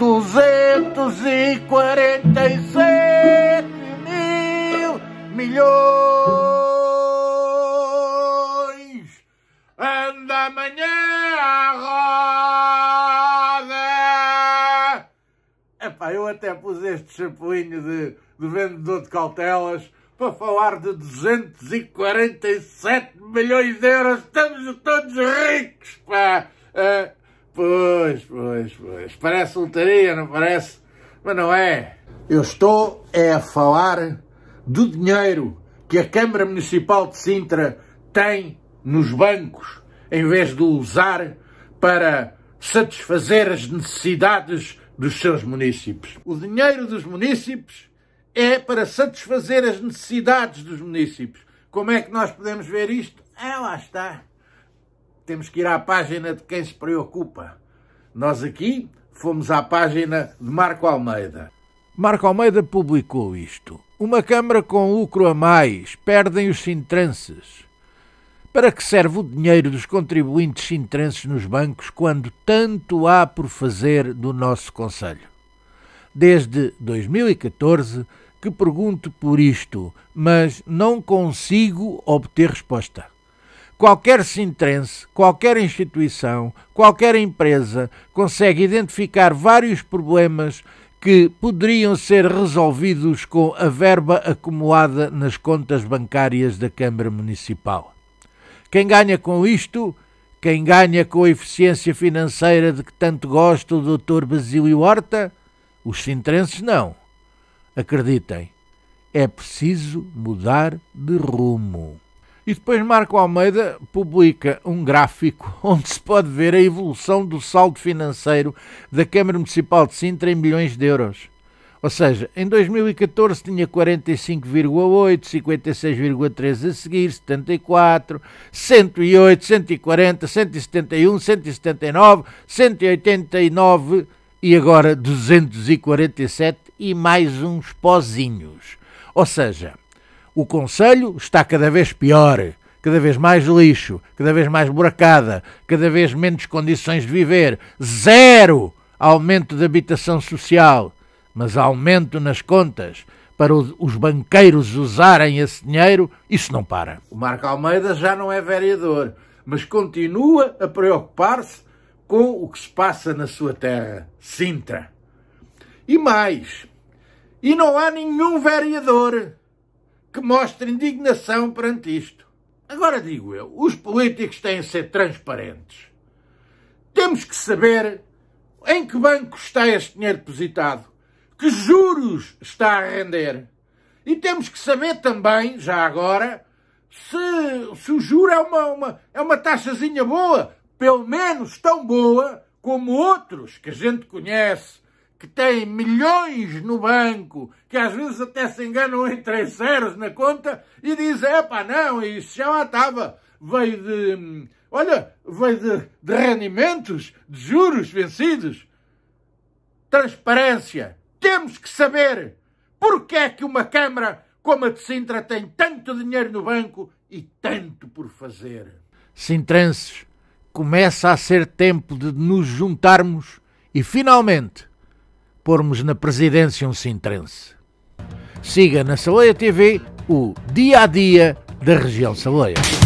247 mil milhões. Anda amanhã à roda. Epá, eu até pus este chapuinho de, de vendedor de cautelas para falar de 247 milhões de euros. Estamos todos ricos, pá. Uh, Pois, pois, pois. Parece lotaria, não parece? Mas não é. Eu estou é a falar do dinheiro que a Câmara Municipal de Sintra tem nos bancos, em vez de o usar para satisfazer as necessidades dos seus municípios. O dinheiro dos municípios é para satisfazer as necessidades dos municípios. Como é que nós podemos ver isto? Ah, lá está temos que ir à página de quem se preocupa. Nós aqui fomos à página de Marco Almeida. Marco Almeida publicou isto. Uma Câmara com lucro a mais, perdem os sintrances. Para que serve o dinheiro dos contribuintes sintrenses nos bancos quando tanto há por fazer do nosso Conselho? Desde 2014 que pergunto por isto, mas não consigo obter resposta qualquer sintrense, qualquer instituição, qualquer empresa consegue identificar vários problemas que poderiam ser resolvidos com a verba acumulada nas contas bancárias da Câmara Municipal. Quem ganha com isto? Quem ganha com a eficiência financeira de que tanto gosta o Dr. Basílio Horta? Os sintrenses não. Acreditem, é preciso mudar de rumo. E depois Marco Almeida publica um gráfico onde se pode ver a evolução do saldo financeiro da Câmara Municipal de Sintra em milhões de euros. Ou seja, em 2014 tinha 45,8, 56,3 a seguir, 74, 108, 140, 171, 179, 189 e agora 247 e mais uns pozinhos. Ou seja, o Conselho está cada vez pior, cada vez mais lixo, cada vez mais buracada, cada vez menos condições de viver, zero aumento de habitação social, mas aumento nas contas para os banqueiros usarem esse dinheiro, isso não para. O Marco Almeida já não é vereador, mas continua a preocupar-se com o que se passa na sua terra, Sintra. E mais, e não há nenhum vereador que mostre indignação perante isto. Agora digo eu, os políticos têm de ser transparentes. Temos que saber em que banco está este dinheiro depositado, que juros está a render. E temos que saber também, já agora, se, se o juro é uma, uma, é uma taxazinha boa, pelo menos tão boa como outros que a gente conhece, que têm milhões no banco, que às vezes até se enganam em três zeros na conta e dizem, epá, não, isso já lá estava, veio de, olha, veio de, de rendimentos, de juros vencidos. Transparência. Temos que saber porque é que uma Câmara como a de Sintra tem tanto dinheiro no banco e tanto por fazer. Sintrances começa a ser tempo de nos juntarmos e finalmente pormos na presidência um sintrense. Siga na Saleia TV o dia a dia da região Saleia.